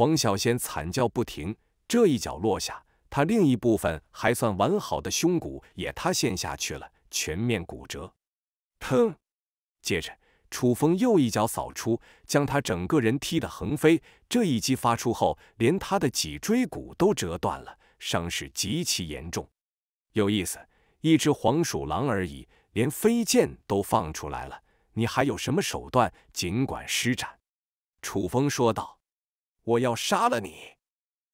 黄小仙惨叫不停，这一脚落下，他另一部分还算完好的胸骨也塌陷下去了，全面骨折。疼！接着，楚风又一脚扫出，将他整个人踢得横飞。这一击发出后，连他的脊椎骨都折断了，伤势极其严重。有意思，一只黄鼠狼而已，连飞剑都放出来了，你还有什么手段？尽管施展。”楚风说道。我要杀了你！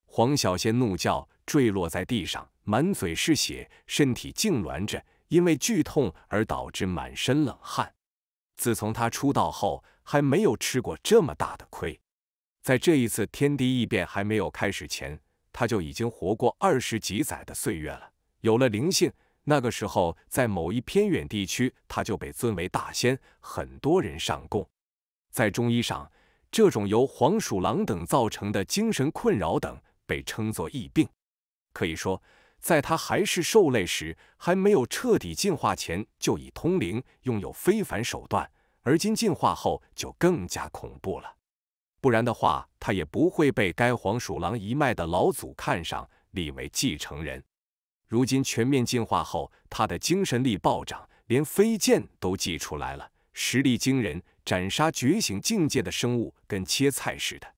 黄小仙怒叫，坠落在地上，满嘴是血，身体痉挛着，因为剧痛而导致满身冷汗。自从他出道后，还没有吃过这么大的亏。在这一次天地异变还没有开始前，他就已经活过二十几载的岁月了，有了灵性。那个时候，在某一偏远地区，他就被尊为大仙，很多人上供。在中医上。这种由黄鼠狼等造成的精神困扰等，被称作疫病。可以说，在他还是兽类时，还没有彻底进化前，就已通灵，拥有非凡手段；而今进化后，就更加恐怖了。不然的话，他也不会被该黄鼠狼一脉的老祖看上，立为继承人。如今全面进化后，他的精神力暴涨，连飞剑都祭出来了，实力惊人。斩杀觉醒境界的生物跟切菜似的，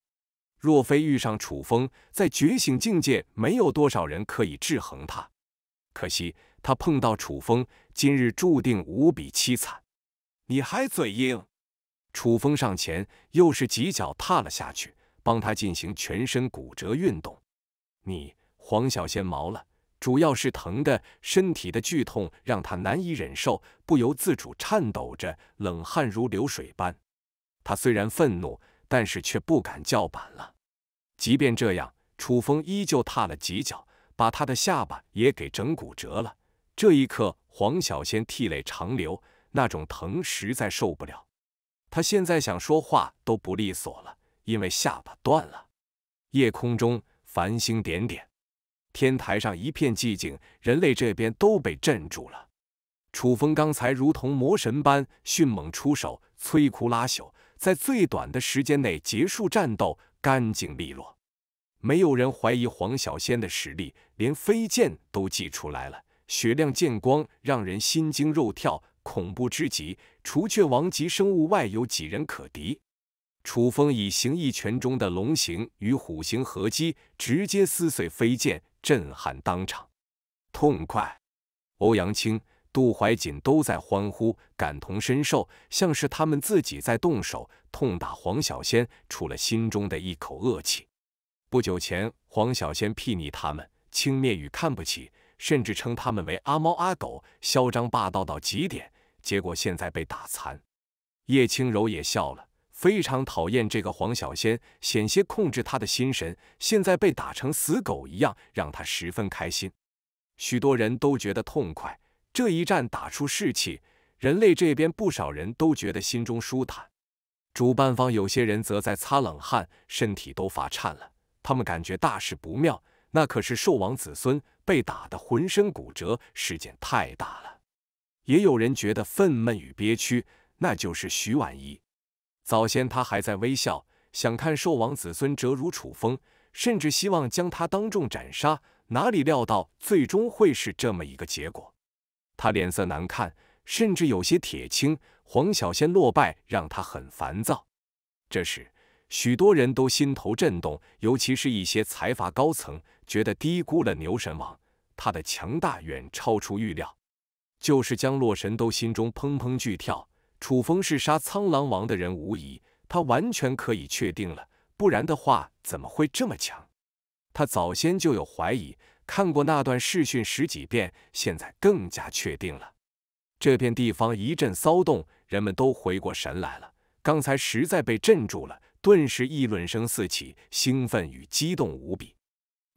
若非遇上楚风，在觉醒境界没有多少人可以制衡他。可惜他碰到楚风，今日注定无比凄惨。你还嘴硬？楚风上前，又是几脚踏了下去，帮他进行全身骨折运动。你黄小仙毛了！主要是疼的，身体的剧痛让他难以忍受，不由自主颤抖着，冷汗如流水般。他虽然愤怒，但是却不敢叫板了。即便这样，楚风依旧踏了几脚，把他的下巴也给整骨折了。这一刻，黄小仙涕泪长流，那种疼实在受不了。他现在想说话都不利索了，因为下巴断了。夜空中，繁星点点。天台上一片寂静，人类这边都被镇住了。楚风刚才如同魔神般迅猛出手，摧枯拉朽，在最短的时间内结束战斗，干净利落。没有人怀疑黄小仙的实力，连飞剑都祭出来了，雪亮剑光让人心惊肉跳，恐怖之极。除却王级生物外，有几人可敌？楚风以形意拳中的龙形与虎形合击，直接撕碎飞剑。震撼当场，痛快！欧阳青、杜怀瑾都在欢呼，感同身受，像是他们自己在动手痛打黄小仙，出了心中的一口恶气。不久前，黄小仙睥睨他们，轻蔑与看不起，甚至称他们为阿猫阿狗，嚣张霸道到极点。结果现在被打残，叶轻柔也笑了。非常讨厌这个黄小仙，险些控制他的心神，现在被打成死狗一样，让他十分开心。许多人都觉得痛快，这一战打出士气。人类这边不少人都觉得心中舒坦，主办方有些人则在擦冷汗，身体都发颤了。他们感觉大事不妙，那可是兽王子孙被打得浑身骨折，事件太大了。也有人觉得愤懑与憋屈，那就是徐婉仪。早先他还在微笑，想看兽王子孙折辱楚风，甚至希望将他当众斩杀，哪里料到最终会是这么一个结果？他脸色难看，甚至有些铁青。黄小仙落败让他很烦躁。这时，许多人都心头震动，尤其是一些财阀高层，觉得低估了牛神王，他的强大远超出预料。就是江洛神都心中砰砰剧跳。楚风是杀苍狼王的人无疑，他完全可以确定了。不然的话，怎么会这么强？他早先就有怀疑，看过那段视讯十几遍，现在更加确定了。这片地方一阵骚动，人们都回过神来了。刚才实在被镇住了，顿时议论声四起，兴奋与激动无比。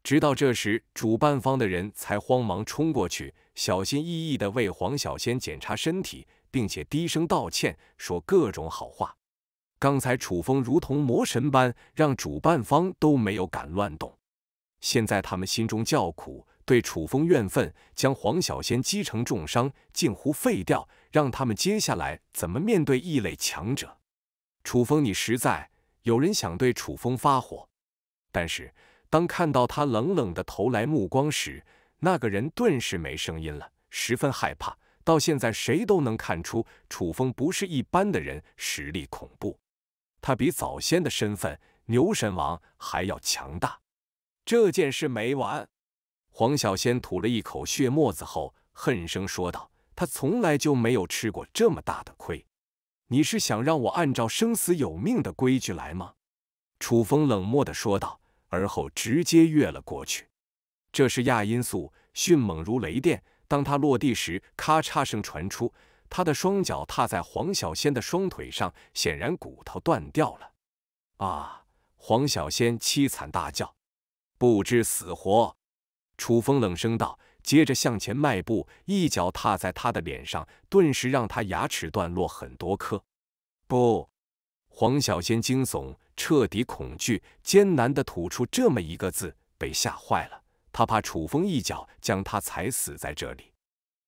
直到这时，主办方的人才慌忙冲过去，小心翼翼地为黄小仙检查身体。并且低声道歉，说各种好话。刚才楚风如同魔神般，让主办方都没有敢乱动。现在他们心中叫苦，对楚风怨愤，将黄小仙击成重伤，近乎废掉，让他们接下来怎么面对异类强者？楚风，你实在……有人想对楚风发火，但是当看到他冷冷的投来目光时，那个人顿时没声音了，十分害怕。到现在，谁都能看出楚风不是一般的人，实力恐怖。他比早先的身份牛神王还要强大。这件事没完。黄小仙吐了一口血沫子后，恨声说道：“他从来就没有吃过这么大的亏。你是想让我按照生死有命的规矩来吗？”楚风冷漠的说道，而后直接越了过去。这是亚音速，迅猛如雷电。当他落地时，咔嚓声传出，他的双脚踏在黄小仙的双腿上，显然骨头断掉了。啊！黄小仙凄惨大叫，不知死活。楚风冷声道，接着向前迈步，一脚踏在他的脸上，顿时让他牙齿断落很多颗。不！黄小仙惊悚，彻底恐惧，艰难地吐出这么一个字：被吓坏了。他怕楚风一脚将他踩死在这里，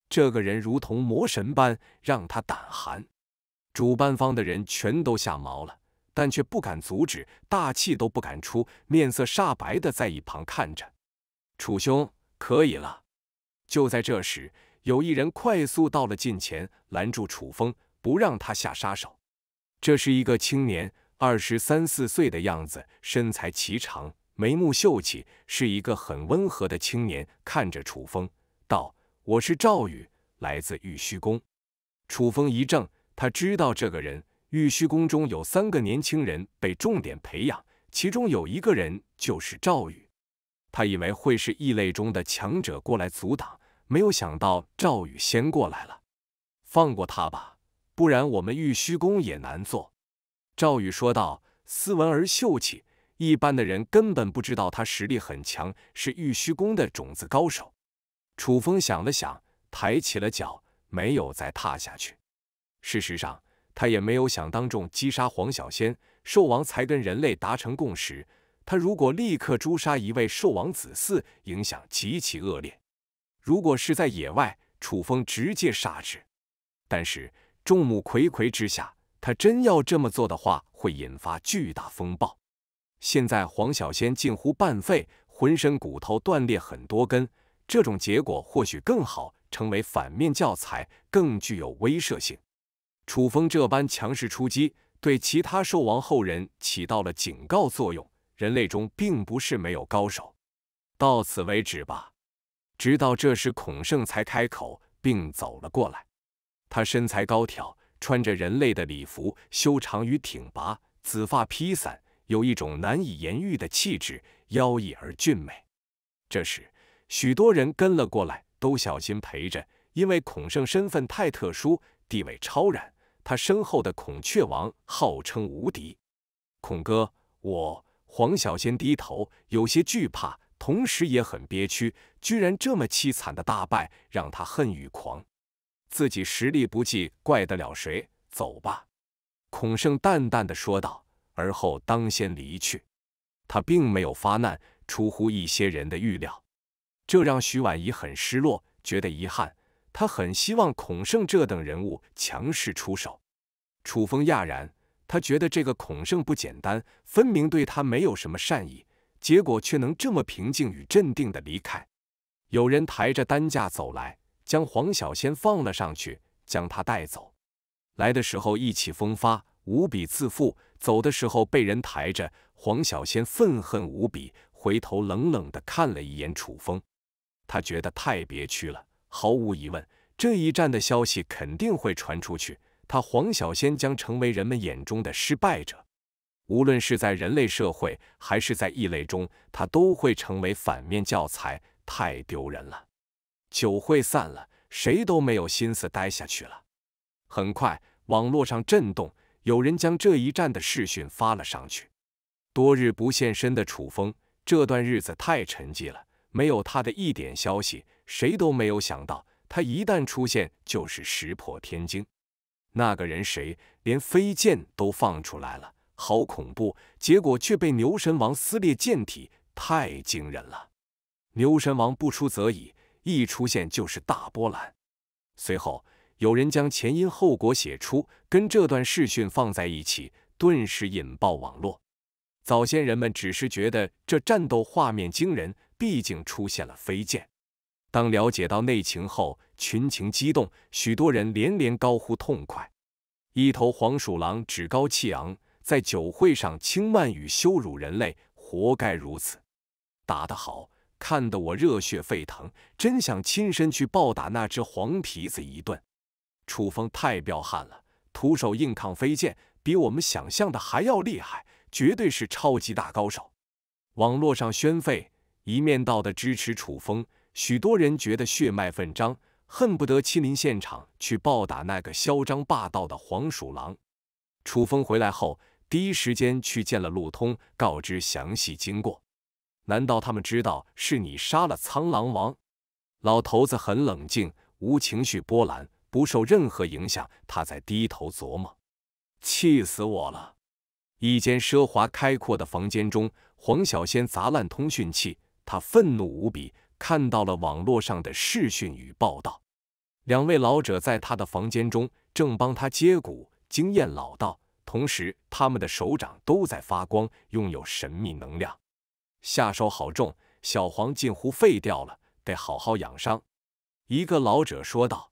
这个人如同魔神般，让他胆寒。主办方的人全都吓毛了，但却不敢阻止，大气都不敢出，面色煞白的在一旁看着。楚兄，可以了。就在这时，有一人快速到了近前，拦住楚风，不让他下杀手。这是一个青年，二十三四岁的样子，身材颀长。眉目秀气，是一个很温和的青年，看着楚风道：“我是赵宇，来自玉虚宫。”楚风一怔，他知道这个人，玉虚宫中有三个年轻人被重点培养，其中有一个人就是赵宇。他以为会是异类中的强者过来阻挡，没有想到赵宇先过来了。放过他吧，不然我们玉虚宫也难做。”赵宇说道，斯文而秀气。一般的人根本不知道他实力很强，是玉虚宫的种子高手。楚风想了想，抬起了脚，没有再踏下去。事实上，他也没有想当众击杀黄小仙。兽王才跟人类达成共识，他如果立刻诛杀一位兽王子嗣，影响极其恶劣。如果是在野外，楚风直接杀之；但是众目睽睽之下，他真要这么做的话，会引发巨大风暴。现在黄小仙近乎半废，浑身骨头断裂很多根。这种结果或许更好，成为反面教材，更具有威慑性。楚风这般强势出击，对其他兽王后人起到了警告作用。人类中并不是没有高手。到此为止吧。直到这时，孔圣才开口，并走了过来。他身材高挑，穿着人类的礼服，修长与挺拔，紫发披散。有一种难以言喻的气质，妖异而俊美。这时，许多人跟了过来，都小心陪着，因为孔圣身份太特殊，地位超然。他身后的孔雀王号称无敌。孔哥，我黄小仙低头，有些惧怕，同时也很憋屈，居然这么凄惨的大败，让他恨与狂。自己实力不济，怪得了谁？走吧。孔圣淡淡的说道。而后当先离去，他并没有发难，出乎一些人的预料，这让徐婉仪很失落，觉得遗憾。他很希望孔圣这等人物强势出手。楚风讶然，他觉得这个孔圣不简单，分明对他没有什么善意，结果却能这么平静与镇定的离开。有人抬着担架走来，将黄小仙放了上去，将他带走。来的时候意气风发。无比自负，走的时候被人抬着。黄小仙愤恨无比，回头冷冷地看了一眼楚风，他觉得太憋屈了。毫无疑问，这一战的消息肯定会传出去，他黄小仙将成为人们眼中的失败者。无论是在人类社会还是在异类中，他都会成为反面教材，太丢人了。酒会散了，谁都没有心思待下去了。很快，网络上震动。有人将这一战的视讯发了上去。多日不现身的楚风，这段日子太沉寂了，没有他的一点消息。谁都没有想到，他一旦出现就是石破天惊。那个人谁？连飞剑都放出来了，好恐怖！结果却被牛神王撕裂剑体，太惊人了。牛神王不出则已，一出现就是大波澜。随后。有人将前因后果写出，跟这段视讯放在一起，顿时引爆网络。早先人们只是觉得这战斗画面惊人，毕竟出现了飞剑。当了解到内情后，群情激动，许多人连连高呼“痛快！”一头黄鼠狼趾高气昂，在酒会上轻慢与羞辱人类，活该如此！打得好，看得我热血沸腾，真想亲身去暴打那只黄皮子一顿。楚风太彪悍了，徒手硬抗飞剑，比我们想象的还要厉害，绝对是超级大高手。网络上宣费一面倒的支持楚风，许多人觉得血脉愤张，恨不得亲临现场去暴打那个嚣张霸道的黄鼠狼。楚风回来后，第一时间去见了路通，告知详细经过。难道他们知道是你杀了苍狼王？老头子很冷静，无情绪波澜。不受任何影响，他在低头琢磨，气死我了！一间奢华开阔的房间中，黄小仙砸烂通讯器，他愤怒无比。看到了网络上的视讯与报道，两位老者在他的房间中正帮他接骨，经验老道，同时他们的手掌都在发光，拥有神秘能量，下手好重，小黄近乎废掉了，得好好养伤。一个老者说道。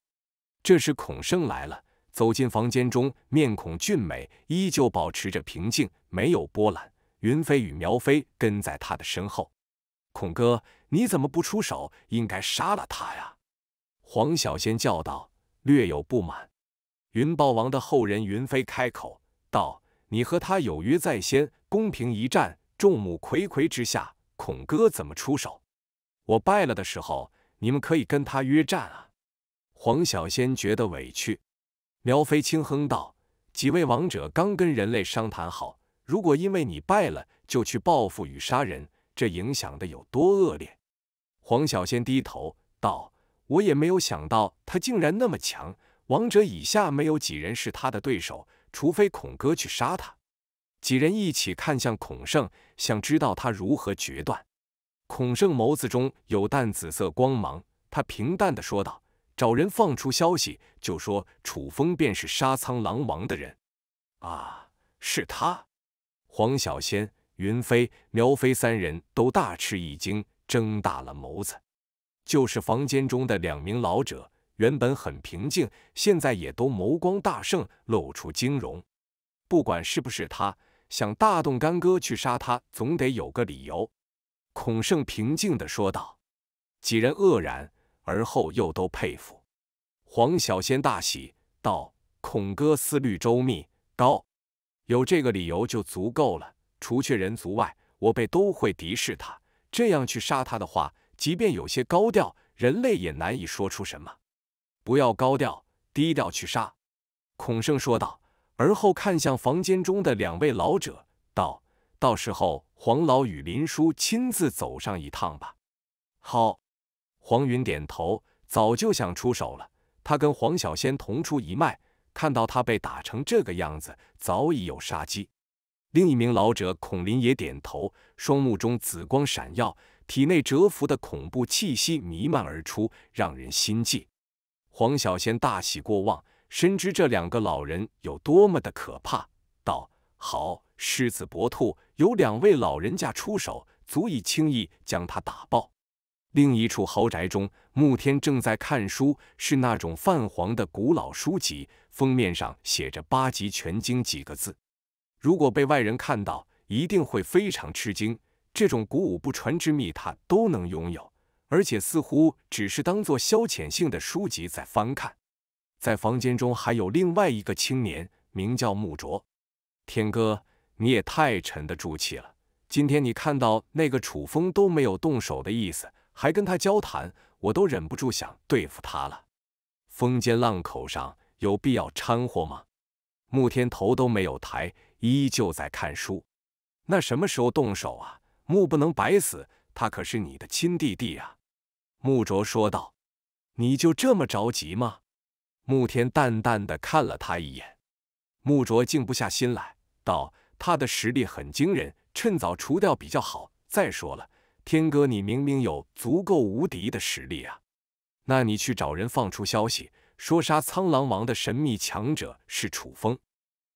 这时，孔圣来了，走进房间中，面孔俊美，依旧保持着平静，没有波澜。云飞与苗飞跟在他的身后。孔哥，你怎么不出手？应该杀了他呀！黄小仙叫道，略有不满。云豹王的后人云飞开口道：“你和他有约在先，公平一战，众目睽睽之下，孔哥怎么出手？我败了的时候，你们可以跟他约战啊。”黄小仙觉得委屈，苗飞轻哼道：“几位王者刚跟人类商谈好，如果因为你败了就去报复与杀人，这影响的有多恶劣？”黄小仙低头道：“我也没有想到他竟然那么强，王者以下没有几人是他的对手，除非孔哥去杀他。”几人一起看向孔胜，想知道他如何决断。孔胜眸子中有淡紫色光芒，他平淡的说道。找人放出消息，就说楚风便是杀苍狼王的人啊！是他，黄小仙、云飞、苗飞三人都大吃一惊，睁大了眸子。就是房间中的两名老者，原本很平静，现在也都眸光大盛，露出惊容。不管是不是他，想大动干戈去杀他，总得有个理由。孔胜平静地说道。几人愕然。而后又都佩服，黄小仙大喜道：“孔哥思虑周密，高有这个理由就足够了。除却人族外，我辈都会敌视他。这样去杀他的话，即便有些高调，人类也难以说出什么。不要高调，低调去杀。”孔胜说道，而后看向房间中的两位老者道：“到时候黄老与林叔亲自走上一趟吧。”好。黄云点头，早就想出手了。他跟黄小仙同出一脉，看到他被打成这个样子，早已有杀机。另一名老者孔林也点头，双目中紫光闪耀，体内蛰伏的恐怖气息弥漫而出，让人心悸。黄小仙大喜过望，深知这两个老人有多么的可怕，道：“好，狮子搏兔，有两位老人家出手，足以轻易将他打爆。”另一处豪宅中，慕天正在看书，是那种泛黄的古老书籍，封面上写着“八极全经”几个字。如果被外人看到，一定会非常吃惊。这种古武不传之秘，他都能拥有，而且似乎只是当做消遣性的书籍在翻看。在房间中还有另外一个青年，名叫慕卓。天哥，你也太沉得住气了。今天你看到那个楚风都没有动手的意思。还跟他交谈，我都忍不住想对付他了。风尖浪口上，有必要掺和吗？沐天头都没有抬，依旧在看书。那什么时候动手啊？沐不能白死，他可是你的亲弟弟啊。沐卓说道：“你就这么着急吗？”沐天淡淡的看了他一眼。沐卓静不下心来，道：“他的实力很惊人，趁早除掉比较好。再说了。”天哥，你明明有足够无敌的实力啊，那你去找人放出消息，说杀苍狼王的神秘强者是楚风。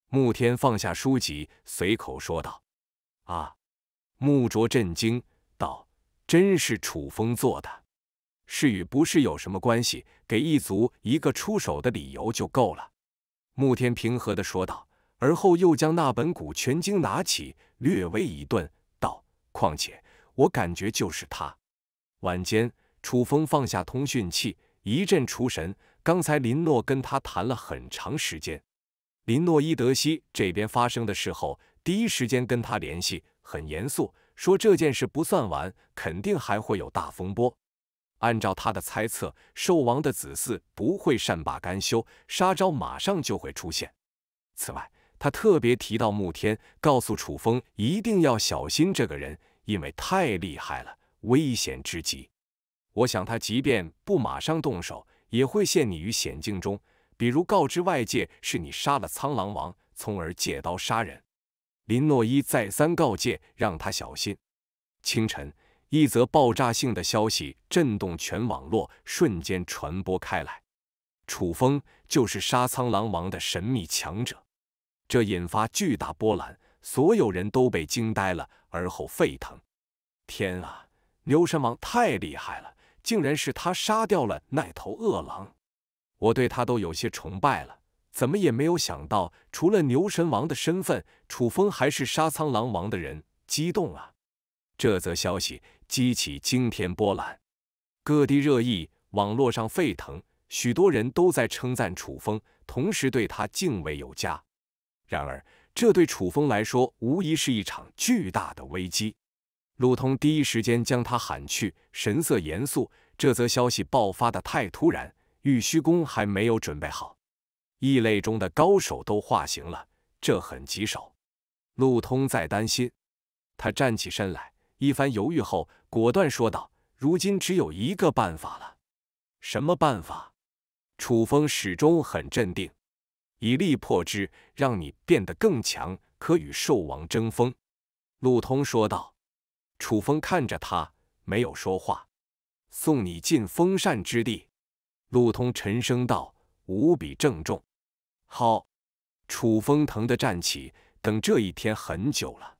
沐天放下书籍，随口说道。啊！沐卓震惊道：“真是楚风做的？是与不是有什么关系？给一族一个出手的理由就够了。”沐天平和的说道，而后又将那本古全经拿起，略微一顿道：“况且。”我感觉就是他。晚间，楚风放下通讯器，一阵出神。刚才林诺跟他谈了很长时间。林诺伊德西这边发生的事后，第一时间跟他联系，很严肃，说这件事不算完，肯定还会有大风波。按照他的猜测，兽王的子嗣不会善罢甘休，杀招马上就会出现。此外，他特别提到沐天，告诉楚风一定要小心这个人。因为太厉害了，危险之极。我想他即便不马上动手，也会陷你于险境中，比如告知外界是你杀了苍狼王，从而借刀杀人。林诺伊再三告诫，让他小心。清晨，一则爆炸性的消息震动全网络，瞬间传播开来：楚风就是杀苍狼王的神秘强者。这引发巨大波澜，所有人都被惊呆了。而后沸腾！天啊，牛神王太厉害了，竟然是他杀掉了那头恶狼，我对他都有些崇拜了。怎么也没有想到，除了牛神王的身份，楚风还是杀苍狼王的人，激动啊！这则消息激起惊天波澜，各地热议，网络上沸腾，许多人都在称赞楚风，同时对他敬畏有加。然而，这对楚风来说，无疑是一场巨大的危机。陆通第一时间将他喊去，神色严肃。这则消息爆发的太突然，玉虚宫还没有准备好。异类中的高手都化形了，这很棘手。陆通在担心，他站起身来，一番犹豫后，果断说道：“如今只有一个办法了，什么办法？”楚风始终很镇定。以力破之，让你变得更强，可与兽王争锋。”陆通说道。楚风看着他，没有说话。送你进封禅之地。”陆通沉声道，无比郑重。好。楚风疼的站起，等这一天很久了。